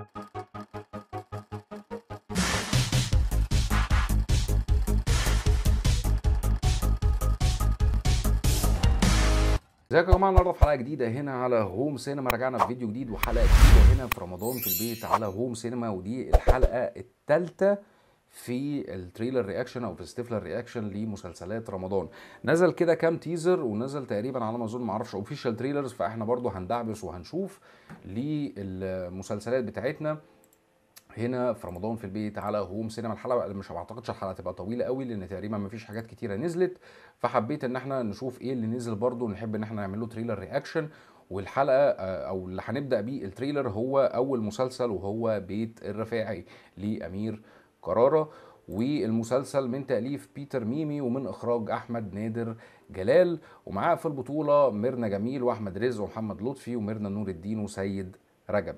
ازيكم يا جماعه النهارده في حلقه جديده هنا على هوم سينما رجعنا في فيديو جديد وحلقه جديده هنا في رمضان في البيت على هوم سينما ودي الحلقه الثالثه في التريلر رياكشن او في الستيفلر رياكشن لمسلسلات رمضان نزل كده كام تيزر ونزل تقريبا على ما اظن ما اعرفش اوفيشال تريلرز فاحنا برضو هندعبس وهنشوف للمسلسلات بتاعتنا هنا في رمضان في البيت على هوم سينما الحلقه مش ما اعتقدش الحلقه هتبقى طويله قوي لان تقريبا ما فيش حاجات كتيره نزلت فحبيت ان احنا نشوف ايه اللي نزل برضو نحب ان احنا نعمل له تريلر رياكشن والحلقه آه، او اللي هنبدا بيه التريلر هو اول مسلسل وهو بيت الرفاعي لامير كرارة والمسلسل من تأليف بيتر ميمي ومن إخراج أحمد نادر جلال ومعاه في البطولة ميرنا جميل وأحمد رزق ومحمد لطفي وميرنا نور الدين وسيد رجب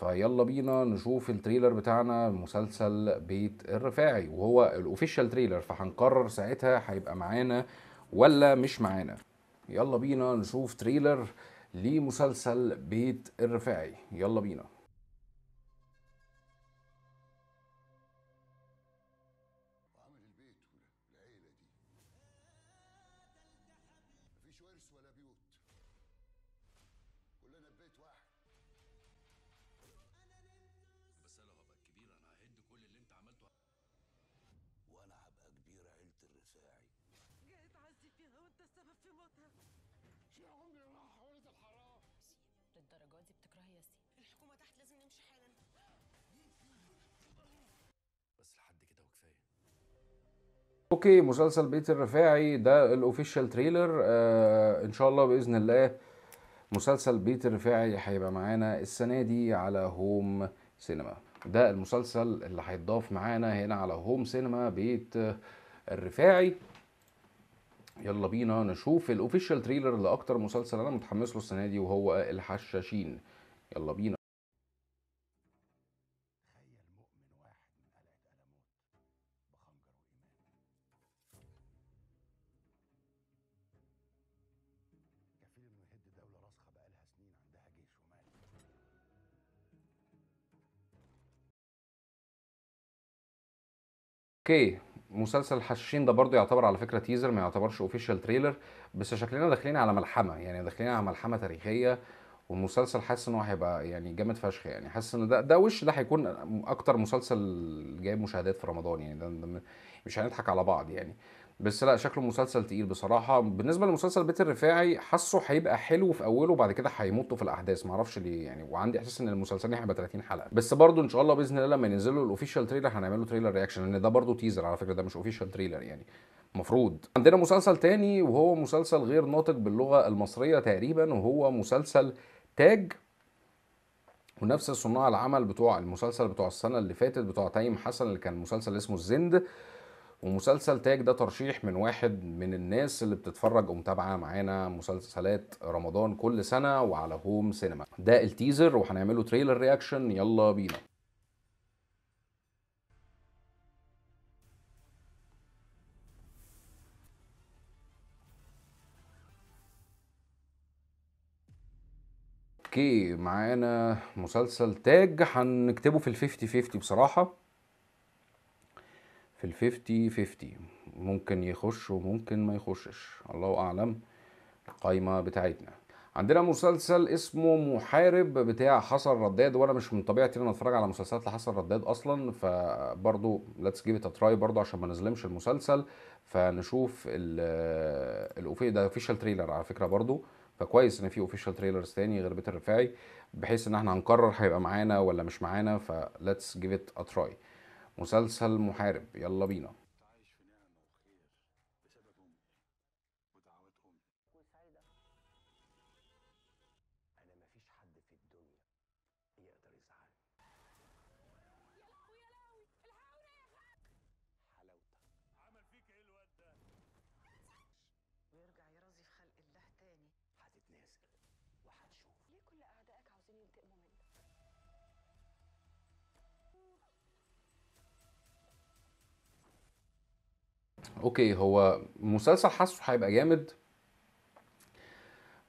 فيلا بينا نشوف التريلر بتاعنا مسلسل بيت الرفاعي وهو الاوفيشال تريلر فهنقرر ساعتها هيبقى معانا ولا مش معانا يلا بينا نشوف تريلر لمسلسل بيت الرفاعي يلا بينا ساعي فيها وانت السبب في موتها عمري راح الحرام ياسين للدرجه دي ياسين الحكومه تحت لازم نمشي حالا بس لحد كده وكفايه اوكي مسلسل بيت الرفاعي ده الاوفيشال تريلر آه ان شاء الله باذن الله مسلسل بيت الرفاعي هيبقى معانا السنه دي على هوم سينما ده المسلسل اللي هيتضاف معانا هنا على هوم سينما بيت الرفاعي يلا بينا نشوف الاوفيشال تريلر لاكتر مسلسل انا متحمس له السنه دي وهو الحشاشين يلا بينا اوكي مسلسل حشين ده برضه يعتبر على فكره تيزر ما يعتبرش اوفيشال تريلر بس شكلنا داخلين على ملحمه يعني داخلين على ملحمه تاريخيه والمسلسل حاسس ان هو هيبقى يعني جامد فشخ يعني حاسس ان ده ده وش ده هيكون اكتر مسلسل جايب مشاهدات في رمضان يعني ده, ده مش هنضحك على بعض يعني بس لا شكله مسلسل تقيل بصراحه بالنسبه لمسلسل بيت الرفاعي حاسه هيبقى حلو في اوله وبعد كده هيمطوا في الاحداث معرفش ليه يعني وعندي احساس ان المسلسل هيبقى 30 حلقه بس برضه ان شاء الله باذن الله لما ينزلوا الاوفيشال تريلر هنعمل له تريلر رياكشن لان ده برضه تيزر على فكره ده مش اوفيشال تريلر يعني مفروض عندنا مسلسل تاني وهو مسلسل غير ناطق باللغه المصريه تقريبا وهو مسلسل تاج ونفس صناع العمل بتوع المسلسل بتوع السنه اللي فاتت بتوع تايم حسن اللي كان مسلسل اسمه الزند ومسلسل تاج ده ترشيح من واحد من الناس اللي بتتفرج ومتابعه معانا مسلسلات رمضان كل سنه وعلى هوم سينما ده التيزر وهنعمله تريلر رياكشن يلا بينا اوكي معانا مسلسل تاج هنكتبه في ال 50 بصراحه في الفيفتي فيفتي ممكن يخش وممكن ما يخشش الله أعلم القايمة بتاعتنا عندنا مسلسل اسمه محارب بتاع حسن رداد وانا مش من طبيعتي ان انا اتفرج على مسلسلات لحسن رداد اصلا فبرضه ليتس جيف ات تراي برضه عشان ما نظلمش المسلسل فنشوف الاوفي ده اوفيشال تريلر على فكره برضه فكويس ان في اوفيشال تريلرز تاني غير بيت الرفاعي بحيث ان احنا هنقرر هيبقى معانا ولا مش معانا فليتس جيف ات تراي مسلسل محارب يلا بينا اوكي هو مسلسل حاسه هيبقى جامد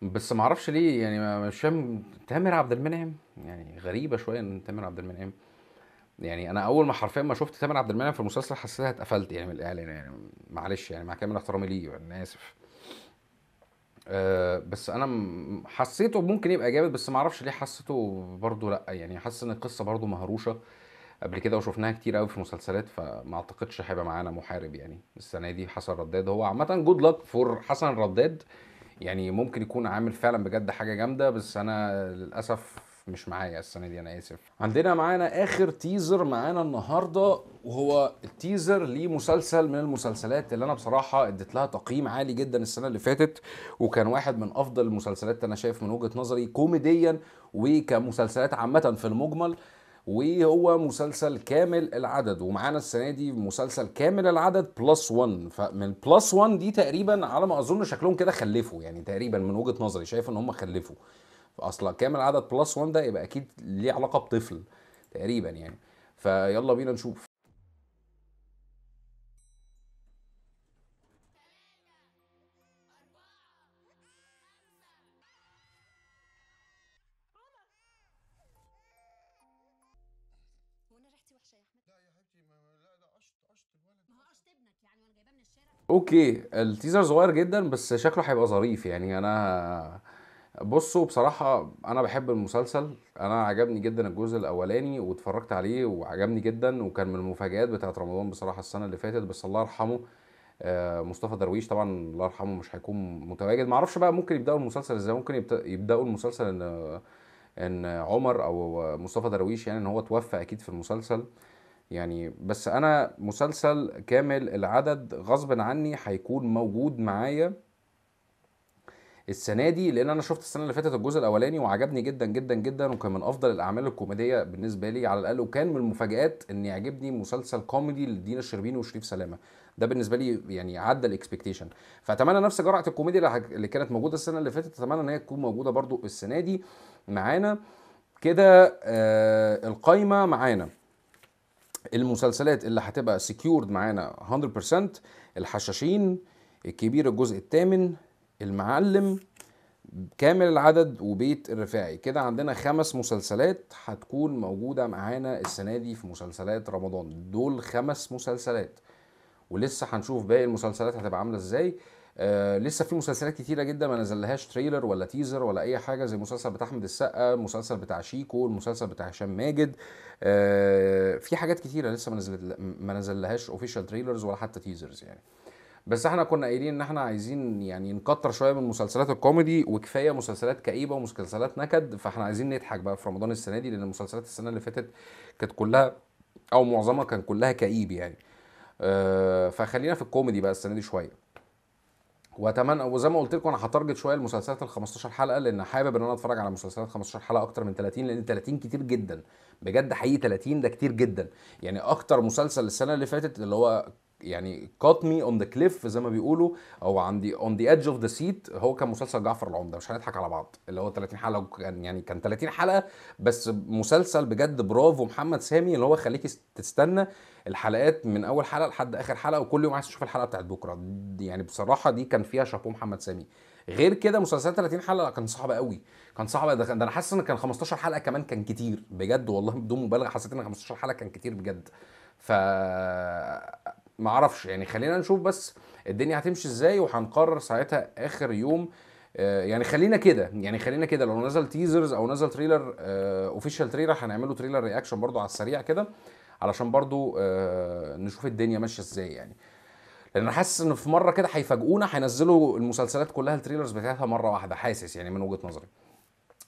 بس ما اعرفش ليه يعني مش فاهم تامر عبد المنعم يعني غريبه شويه ان تامر عبد المنعم يعني انا اول ما حرفيا ما شفت تامر عبد المنعم في المسلسل حسيتها اتقفلت يعني من الاعلان يعني معلش يعني مع كامل احترامي ليه يعني انا اسف أه بس انا حسيته ممكن يبقى جامد بس ما اعرفش ليه حسيته برضه لا يعني حاسس ان القصه برضه مهروشه قبل كده وشفناها كتير قوي في مسلسلات فما اعتقدش هيبقى معانا محارب يعني السنه دي حسن رداد هو عامه جود لك فور حسن رداد يعني ممكن يكون عامل فعلا بجد حاجه جامده بس انا للاسف مش معايا السنه دي انا اسف عندنا معانا اخر تيزر معانا النهارده وهو التيزر لمسلسل من المسلسلات اللي انا بصراحه اديت لها تقييم عالي جدا السنه اللي فاتت وكان واحد من افضل المسلسلات انا شايف من وجهه نظري كوميديا وكمسلسلات عامه في المجمل وهو مسلسل كامل العدد ومعانا السنه دي مسلسل كامل العدد بلس 1 فمن بلس 1 دي تقريبا على ما اظن شكلهم كده خلفوا يعني تقريبا من وجهه نظري شايف ان هم خلفوا اصلا كامل عدد بلس 1 ده يبقى اكيد ليه علاقه بطفل تقريبا يعني فيلا بينا نشوف يعني اوكي التيزر صغير جدا بس شكله هيبقى ظريف يعني انا بصوا بصراحة أنا بحب المسلسل أنا عجبني جدا الجزء الأولاني واتفرجت عليه وعجبني جدا وكان من المفاجآت بتاعة رمضان بصراحة السنة اللي فاتت بس الله يرحمه آه، مصطفى درويش طبعا الله يرحمه مش هيكون متواجد معرفش بقى ممكن يبدأوا المسلسل إزاي ممكن يبدأوا المسلسل إن إن عمر أو مصطفى درويش يعني إن هو توفى أكيد في المسلسل يعني بس انا مسلسل كامل العدد غصب عني هيكون موجود معايا السنه دي لان انا شفت السنه اللي فاتت الجزء الاولاني وعجبني جدا جدا جدا وكان من افضل الاعمال الكوميديه بالنسبه لي على الاقل وكان من المفاجات ان يعجبني مسلسل كوميدي لدينا الشربيني وشريف سلامه ده بالنسبه لي يعني عدى الاكسبكتيشن فاتمنى نفس جرعه الكوميديا اللي كانت موجوده السنه اللي فاتت اتمنى ان هي تكون موجوده برضو السنه دي معانا كده آه القايمه معانا المسلسلات اللي هتبقى سكيورد معانا 100% الحشاشين الكبير الجزء الثامن المعلم كامل العدد وبيت الرفاعي كده عندنا خمس مسلسلات هتكون موجودة معانا السنة دي في مسلسلات رمضان دول خمس مسلسلات ولسه هنشوف باقي المسلسلات هتبقى عاملة ازاي آه لسه في مسلسلات كتيره جدا ما نزلهاش تريلر ولا تيزر ولا اي حاجه زي المسلسل بتاع احمد السقا المسلسل بتاع شيكو المسلسل بتاع هشام ماجد آه في حاجات كتيره لسه ما نزلت ما نزلهاش اوفيشال تريلرز ولا حتى تيزرز يعني بس احنا كنا قايلين ان احنا عايزين يعني نكتر شويه من مسلسلات الكوميدي وكفايه مسلسلات كئيبه ومسلسلات نكد فاحنا عايزين نضحك بقى في رمضان السنه دي لان مسلسلات السنه اللي فاتت كانت كلها او معظمها كان كلها كئيب يعني آه فخلينا في الكوميدي بقى السنه دي شويه واتمنى وزي ما قلت لكم انا هتارجت شويه المسلسلات ال 15 حلقه لان حابب ان انا اتفرج على مسلسلات 15 حلقه اكتر من 30 لان 30 كتير جدا بجد حقيقي 30 ده كتير جدا يعني اكتر مسلسل السنه اللي فاتت اللي هو يعني كات مي اون ذا كليف زي ما بيقولوا او عندي اون ذا ايدج اوف ذا سيت هو كان مسلسل جعفر العمده مش هنضحك على بعض اللي هو 30 حلقه كان يعني كان 30 حلقه بس مسلسل بجد برافو محمد سامي اللي هو خليك تستنى الحلقات من اول حلقه لحد اخر حلقه وكل يوم عايز تشوف الحلقه بتاعت بكره يعني بصراحه دي كان فيها شابوه محمد سامي غير كده مسلسلات 30 حلقه كان صعب قوي كان صعب ده انا حاسس ان كان 15 حلقه كمان كان كتير بجد والله بدون مبالغه حسيت ان 15 حلقه كان كتير بجد ف معرفش يعني خلينا نشوف بس الدنيا هتمشي ازاي وهنقرر ساعتها اخر يوم آه، يعني خلينا كده يعني خلينا كده لو نزل تيزرز او نزل تريلر اوفيشال تريلر هنعمله تريلر رياكشن برضو على السريع كده علشان برضو آه، نشوف الدنيا ماشيه ازاي يعني لان حاسس ان في مره كده هيفاجئونا هينزلوا المسلسلات كلها التريلرز بتاعتها مره واحده حاسس يعني من وجهه نظري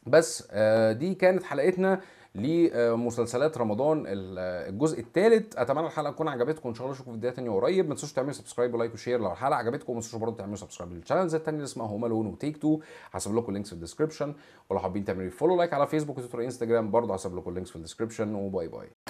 بس آه، دي كانت حلقتنا لمسلسلات رمضان الجزء الثالث اتمنى الحلقه تكون عجبتكم ان شاء الله اشوفكم في فيديوهات ثانيه قريب ما تنسوش تعملوا سبسكرايب ولايك وشير لو الحلقه عجبتكم ما تنسوش برضه تعملوا سبسكرايب للشانلز الثانيه اللي اسمها هوم الون وتيك تو هسيب لكم اللينكس في الديسكربشن ولو حابين تعملوا فولو لايك على فيسبوك وتويتر وانستجرام برضه هسيب لكم اللينكس في الديسكربشن وباي باي